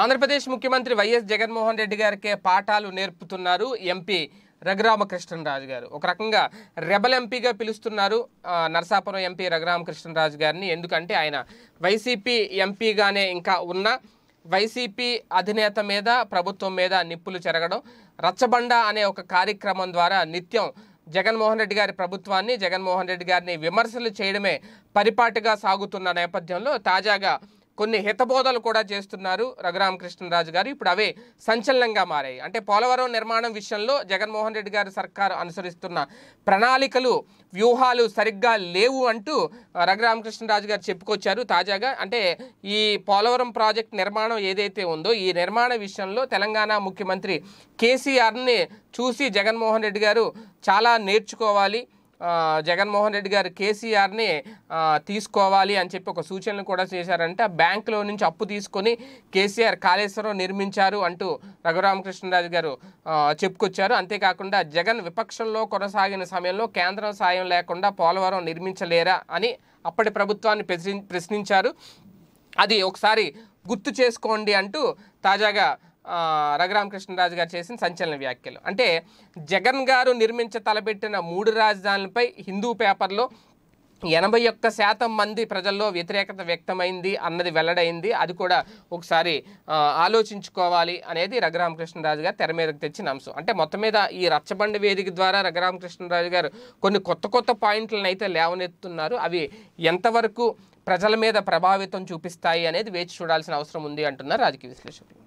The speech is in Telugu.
ఆంధ్రప్రదేశ్ ముఖ్యమంత్రి వైఎస్ జగన్మోహన్ రెడ్డి గారికే పాఠాలు నేర్పుతున్నారు ఎంపీ రఘురామకృష్ణరాజు గారు ఒక రకంగా రెబల్ ఎంపీగా పిలుస్తున్నారు నరసాపురం ఎంపీ రఘురామకృష్ణరాజు గారిని ఎందుకంటే ఆయన వైసీపీ ఎంపీగానే ఇంకా ఉన్న వైసీపీ అధినేత మీద ప్రభుత్వం మీద నిప్పులు చెరగడం రచ్చబండ అనే ఒక కార్యక్రమం ద్వారా నిత్యం జగన్మోహన్ రెడ్డి గారి ప్రభుత్వాన్ని జగన్మోహన్ రెడ్డి గారిని విమర్శలు చేయడమే పరిపాటుగా సాగుతున్న నేపథ్యంలో తాజాగా కొన్ని హితబోధలు కూడా చేస్తున్నారు రఘురామకృష్ణరాజు గారు ఇప్పుడు అవే సంచలనంగా మారాయి అంటే పోలవరం నిర్మాణం విషయంలో జగన్మోహన్ రెడ్డి గారు సర్కారు అనుసరిస్తున్న ప్రణాళికలు వ్యూహాలు సరిగ్గా లేవు అంటూ రఘురామకృష్ణరాజు గారు చెప్పుకొచ్చారు తాజాగా అంటే ఈ పోలవరం ప్రాజెక్ట్ నిర్మాణం ఏదైతే ఉందో ఈ నిర్మాణ విషయంలో తెలంగాణ ముఖ్యమంత్రి కేసీఆర్ని చూసి జగన్మోహన్ రెడ్డి గారు చాలా నేర్చుకోవాలి జగన్మోహన్ రెడ్డి గారు కేసీఆర్ని తీసుకోవాలి అని చెప్పి ఒక సూచనలు కూడా చేశారంటే బ్యాంకులో నుంచి అప్పు తీసుకొని కేసీఆర్ కాళేశ్వరం నిర్మించారు అంటూ రఘురామకృష్ణరాజు గారు చెప్పుకొచ్చారు అంతేకాకుండా జగన్ విపక్షంలో కొనసాగిన సమయంలో కేంద్రం సాయం లేకుండా పోలవరం నిర్మించలేరా అని అప్పటి ప్రభుత్వాన్ని ప్రశ్నించారు అది ఒకసారి గుర్తు చేసుకోండి అంటూ తాజాగా రఘురామకృష్ణరాజు గారు చేసిన సంచలన వ్యాఖ్యలు అంటే జగన్ గారు నిర్మించ తలపెట్టిన మూడు రాజధానులపై హిందూ పేపర్లో ఎనభై ఒక్క శాతం మంది ప్రజల్లో వ్యతిరేకత వ్యక్తమైంది అన్నది వెల్లడైంది అది కూడా ఒకసారి ఆలోచించుకోవాలి అనేది రఘురామకృష్ణరాజు గారు తెర మీదకి తెచ్చిన అంశం అంటే మొత్తం మీద ఈ రచ్చబండ వేదిక ద్వారా రఘురామకృష్ణరాజు గారు కొన్ని కొత్త కొత్త పాయింట్లను అయితే లేవనెత్తున్నారు అవి ఎంతవరకు ప్రజల మీద ప్రభావితం చూపిస్తాయి అనేది వేచి చూడాల్సిన అవసరం ఉంది అంటున్నారు రాజకీయ విశ్లేషకులు